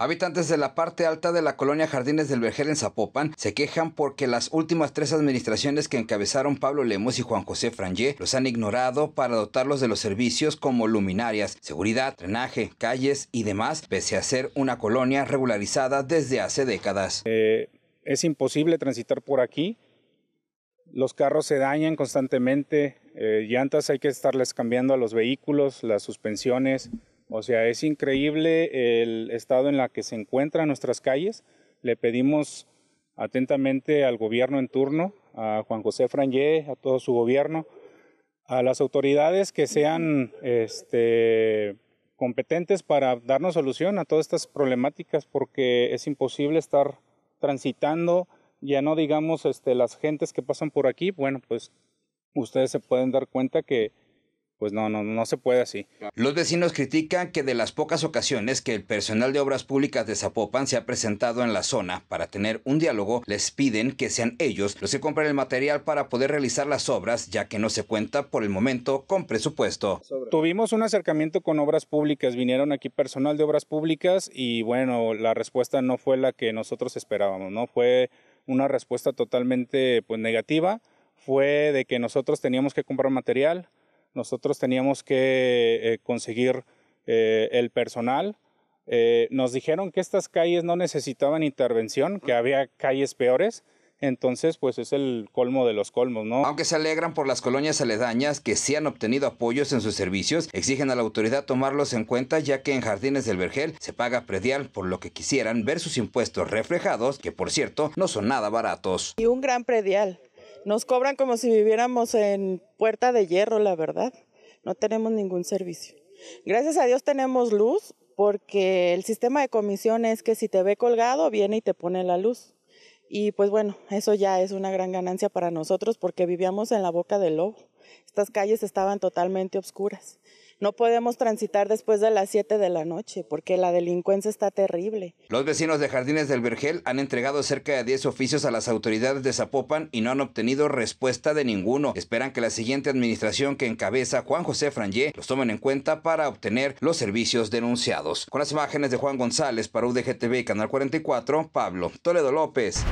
Habitantes de la parte alta de la colonia Jardines del Vergel en Zapopan se quejan porque las últimas tres administraciones que encabezaron Pablo Lemos y Juan José Frangé los han ignorado para dotarlos de los servicios como luminarias, seguridad, drenaje, calles y demás, pese a ser una colonia regularizada desde hace décadas. Eh, es imposible transitar por aquí, los carros se dañan constantemente, eh, llantas hay que estarles cambiando a los vehículos, las suspensiones, o sea, es increíble el estado en la que se encuentran nuestras calles. Le pedimos atentamente al gobierno en turno, a Juan José Frangé, a todo su gobierno, a las autoridades que sean este, competentes para darnos solución a todas estas problemáticas, porque es imposible estar transitando, ya no digamos este, las gentes que pasan por aquí, bueno, pues ustedes se pueden dar cuenta que pues no, no, no se puede así. Los vecinos critican que de las pocas ocasiones que el personal de obras públicas de Zapopan se ha presentado en la zona para tener un diálogo, les piden que sean ellos los que compren el material para poder realizar las obras, ya que no se cuenta por el momento con presupuesto. Tuvimos un acercamiento con obras públicas, vinieron aquí personal de obras públicas y bueno, la respuesta no fue la que nosotros esperábamos, ¿no? Fue una respuesta totalmente pues negativa, fue de que nosotros teníamos que comprar material, nosotros teníamos que eh, conseguir eh, el personal. Eh, nos dijeron que estas calles no necesitaban intervención, que había calles peores. Entonces, pues es el colmo de los colmos, ¿no? Aunque se alegran por las colonias aledañas que sí han obtenido apoyos en sus servicios, exigen a la autoridad tomarlos en cuenta ya que en Jardines del Vergel se paga predial por lo que quisieran ver sus impuestos reflejados, que por cierto no son nada baratos. Y un gran predial, nos cobran como si viviéramos en puerta de hierro, la verdad. No tenemos ningún servicio. Gracias a Dios tenemos luz porque el sistema de comisión es que si te ve colgado, viene y te pone la luz. Y pues bueno, eso ya es una gran ganancia para nosotros porque vivíamos en la boca del lobo. Estas calles estaban totalmente obscuras. No podemos transitar después de las 7 de la noche porque la delincuencia está terrible. Los vecinos de Jardines del Vergel han entregado cerca de 10 oficios a las autoridades de Zapopan y no han obtenido respuesta de ninguno. Esperan que la siguiente administración que encabeza Juan José Frangé los tomen en cuenta para obtener los servicios denunciados. Con las imágenes de Juan González para UDGTV Canal 44, Pablo Toledo López.